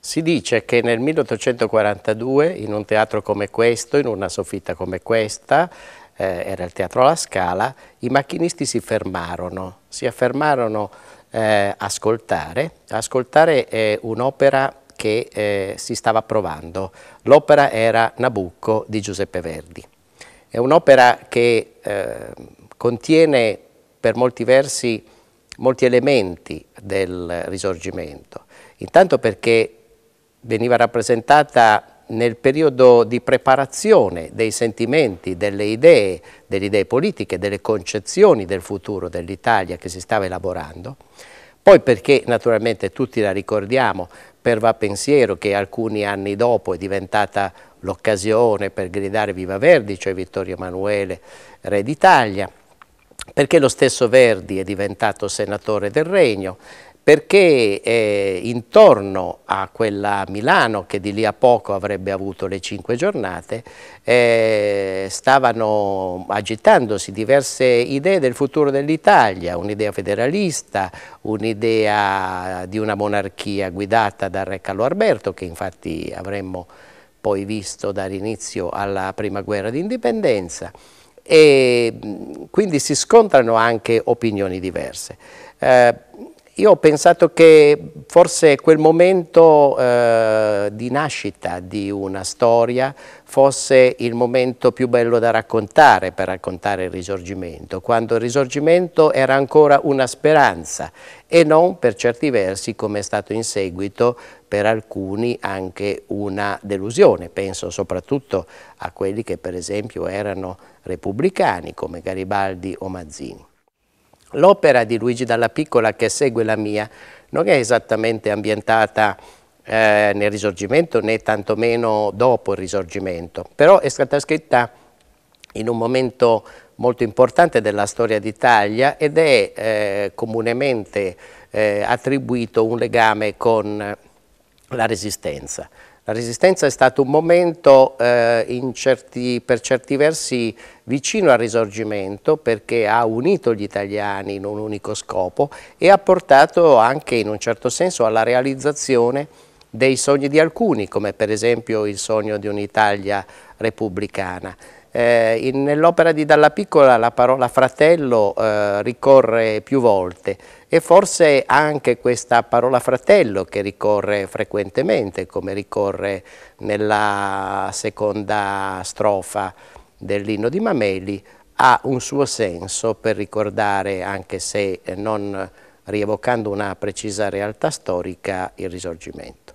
Si dice che nel 1842 in un teatro come questo, in una soffitta come questa, eh, era il teatro La Scala, i macchinisti si fermarono, si affermarono eh, ascoltare. Ascoltare è un'opera che eh, si stava provando. L'opera era Nabucco di Giuseppe Verdi. È un'opera che eh, contiene per molti versi molti elementi del risorgimento. Intanto perché veniva rappresentata nel periodo di preparazione dei sentimenti, delle idee, delle idee politiche, delle concezioni del futuro dell'Italia che si stava elaborando, poi perché naturalmente tutti la ricordiamo per Va Pensiero che alcuni anni dopo è diventata l'occasione per gridare Viva Verdi, cioè Vittorio Emanuele, re d'Italia, perché lo stesso Verdi è diventato senatore del Regno, perché eh, intorno a quella Milano che di lì a poco avrebbe avuto le cinque giornate eh, stavano agitandosi diverse idee del futuro dell'Italia, un'idea federalista, un'idea di una monarchia guidata dal Re Carlo Alberto che infatti avremmo poi visto dare inizio alla prima guerra d'indipendenza e quindi si scontrano anche opinioni diverse. Eh, io ho pensato che forse quel momento eh, di nascita di una storia fosse il momento più bello da raccontare per raccontare il risorgimento, quando il risorgimento era ancora una speranza e non per certi versi come è stato in seguito per alcuni anche una delusione, penso soprattutto a quelli che per esempio erano repubblicani come Garibaldi o Mazzini. L'opera di Luigi Dalla Piccola che segue la mia non è esattamente ambientata eh, nel Risorgimento né tantomeno dopo il Risorgimento, però è stata scritta in un momento molto importante della storia d'Italia ed è eh, comunemente eh, attribuito un legame con la Resistenza. La resistenza è stato un momento eh, certi, per certi versi vicino al risorgimento perché ha unito gli italiani in un unico scopo e ha portato anche in un certo senso alla realizzazione dei sogni di alcuni, come per esempio il sogno di un'Italia repubblicana. Eh, Nell'opera di Dalla Piccola la parola fratello eh, ricorre più volte e forse anche questa parola fratello che ricorre frequentemente, come ricorre nella seconda strofa dell'inno di Mameli, ha un suo senso per ricordare, anche se non rievocando una precisa realtà storica, il risorgimento.